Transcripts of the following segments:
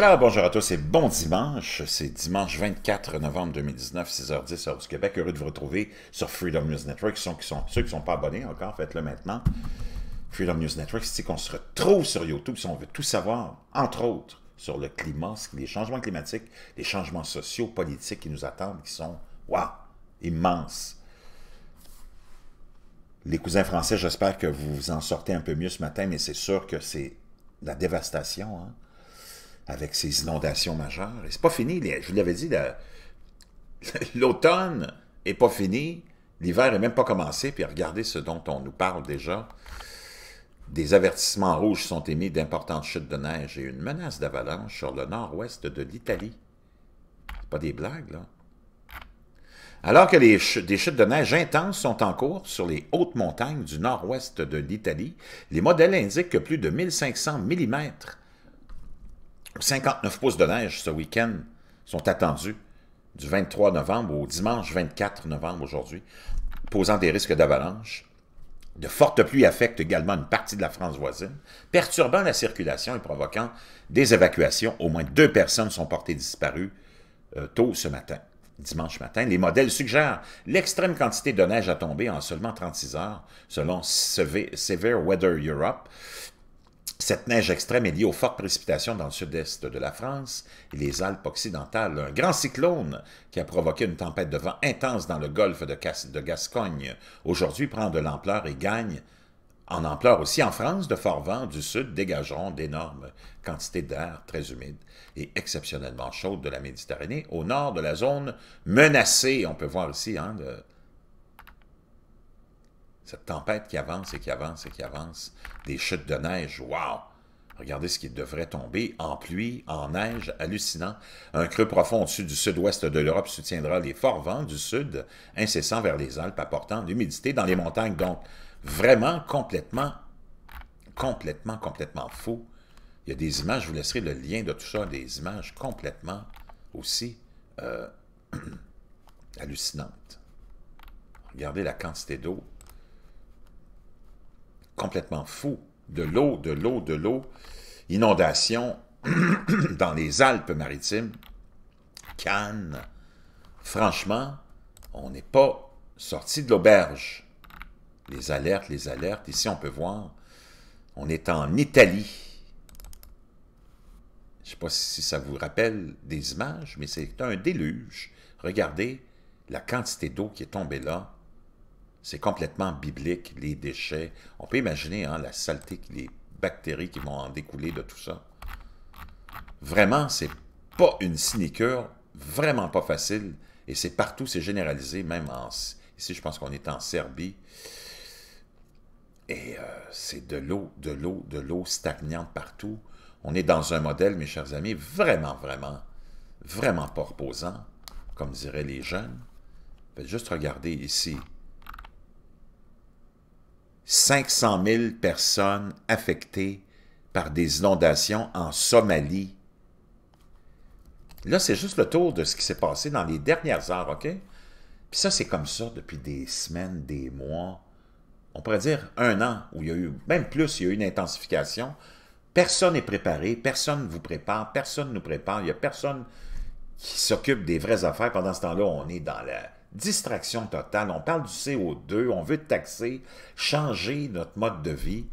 Alors, bonjour à tous et bon dimanche. C'est dimanche 24 novembre 2019, 6h10 heure du Québec. Heureux de vous retrouver sur Freedom News Network. Ceux qui sont, ceux qui sont pas abonnés encore, faites-le maintenant. Freedom News Network, c'est qu'on se retrouve sur YouTube si on veut tout savoir, entre autres, sur le climat, les changements climatiques, les changements sociaux, politiques qui nous attendent, qui sont, waouh, immenses. Les cousins français, j'espère que vous vous en sortez un peu mieux ce matin, mais c'est sûr que c'est la dévastation, hein? avec ces inondations majeures. Et c'est pas fini. je vous l'avais dit, l'automne n'est pas fini. L'hiver n'est même pas commencé. Puis regardez ce dont on nous parle déjà. Des avertissements rouges sont émis d'importantes chutes de neige et une menace d'avalanche sur le nord-ouest de l'Italie. n'est pas des blagues, là. Alors que des chutes de neige intenses sont en cours sur les hautes montagnes du nord-ouest de l'Italie, les modèles indiquent que plus de 1500 mm 59 pouces de neige ce week-end sont attendus du 23 novembre au dimanche 24 novembre aujourd'hui, posant des risques d'avalanche. De fortes pluies affectent également une partie de la France voisine, perturbant la circulation et provoquant des évacuations. Au moins deux personnes sont portées disparues euh, tôt ce matin. Dimanche matin, les modèles suggèrent l'extrême quantité de neige à tomber en seulement 36 heures, selon Severe Weather Europe, cette neige extrême est liée aux fortes précipitations dans le sud-est de la France et les Alpes occidentales. Un grand cyclone qui a provoqué une tempête de vent intense dans le golfe de, Gascogne aujourd'hui prend de l'ampleur et gagne en ampleur aussi en France, de forts vents du sud dégageront d'énormes quantités d'air très humide et exceptionnellement chaude de la Méditerranée au nord de la zone menacée. On peut voir aussi... Cette tempête qui avance et qui avance et qui avance. Des chutes de neige, wow! Regardez ce qui devrait tomber en pluie, en neige, hallucinant. Un creux profond au-dessus du sud-ouest de l'Europe soutiendra les forts vents du sud, incessants vers les Alpes, apportant l'humidité dans les montagnes. Donc, vraiment complètement, complètement, complètement faux. Il y a des images, je vous laisserai le lien de tout ça, des images complètement aussi euh, hallucinantes. Regardez la quantité d'eau complètement fou. De l'eau, de l'eau, de l'eau. inondation dans les Alpes-Maritimes. Cannes. Franchement, on n'est pas sorti de l'auberge. Les alertes, les alertes. Ici, on peut voir, on est en Italie. Je ne sais pas si ça vous rappelle des images, mais c'est un déluge. Regardez la quantité d'eau qui est tombée là. C'est complètement biblique, les déchets. On peut imaginer hein, la saleté, les bactéries qui vont en découler de tout ça. Vraiment, c'est pas une sinécure, vraiment pas facile. Et c'est partout, c'est généralisé, même en, ici, je pense qu'on est en Serbie. Et euh, c'est de l'eau, de l'eau, de l'eau stagnante partout. On est dans un modèle, mes chers amis, vraiment, vraiment, vraiment pas reposant, comme diraient les jeunes. Faites juste regarder ici 500 000 personnes affectées par des inondations en Somalie. Là, c'est juste le tour de ce qui s'est passé dans les dernières heures, OK? Puis ça, c'est comme ça depuis des semaines, des mois, on pourrait dire un an, où il y a eu, même plus, il y a eu une intensification. Personne n'est préparé, personne ne vous prépare, personne ne nous prépare, il n'y a personne qui s'occupe des vraies affaires. Pendant ce temps-là, on est dans la, Distraction totale. On parle du CO2, on veut taxer, changer notre mode de vie.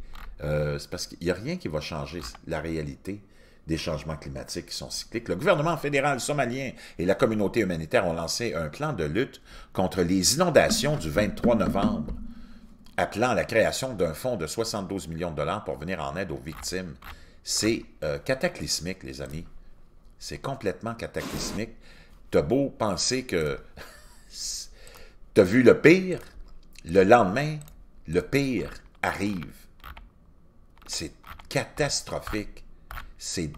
Euh, c'est parce qu'il n'y a rien qui va changer la réalité des changements climatiques qui sont cycliques. Le gouvernement fédéral somalien et la communauté humanitaire ont lancé un plan de lutte contre les inondations du 23 novembre, appelant à la création d'un fonds de 72 millions de dollars pour venir en aide aux victimes. C'est euh, cataclysmique, les amis. C'est complètement cataclysmique. T'as beau penser que T'as vu le pire, le lendemain, le pire arrive. C'est catastrophique. C'est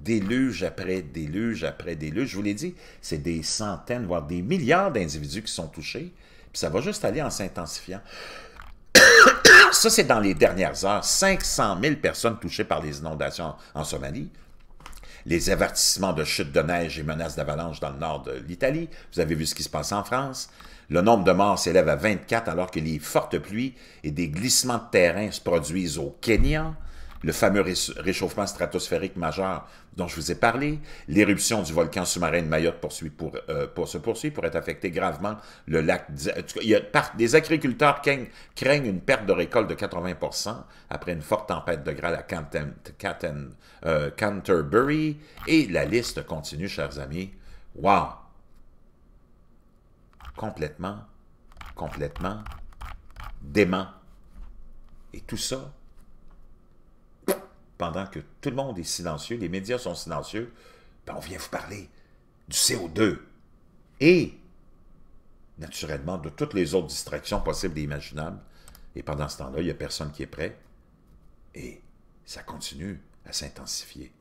déluge après déluge après déluge. Je vous l'ai dit, c'est des centaines, voire des milliards d'individus qui sont touchés. Puis ça va juste aller en s'intensifiant. ça, c'est dans les dernières heures. 500 000 personnes touchées par les inondations en Somalie les avertissements de chute de neige et menaces d'avalanche dans le nord de l'Italie. Vous avez vu ce qui se passe en France. Le nombre de morts s'élève à 24 alors que les fortes pluies et des glissements de terrain se produisent au Kenya le fameux réchauffement stratosphérique majeur dont je vous ai parlé, l'éruption du volcan sous-marin de Mayotte poursuit pour, euh, pour se poursuit pour être affecté gravement le lac. Il y a, des agriculteurs craignent, une perte de récolte de 80 après une forte tempête de grêle à euh, Canterbury. Et la liste continue, chers amis. Wow! Complètement, complètement dément. Et tout ça pendant que tout le monde est silencieux, les médias sont silencieux, ben, on vient vous parler du CO2 et, naturellement, de toutes les autres distractions possibles et imaginables. Et pendant ce temps-là, il n'y a personne qui est prêt. Et ça continue à s'intensifier.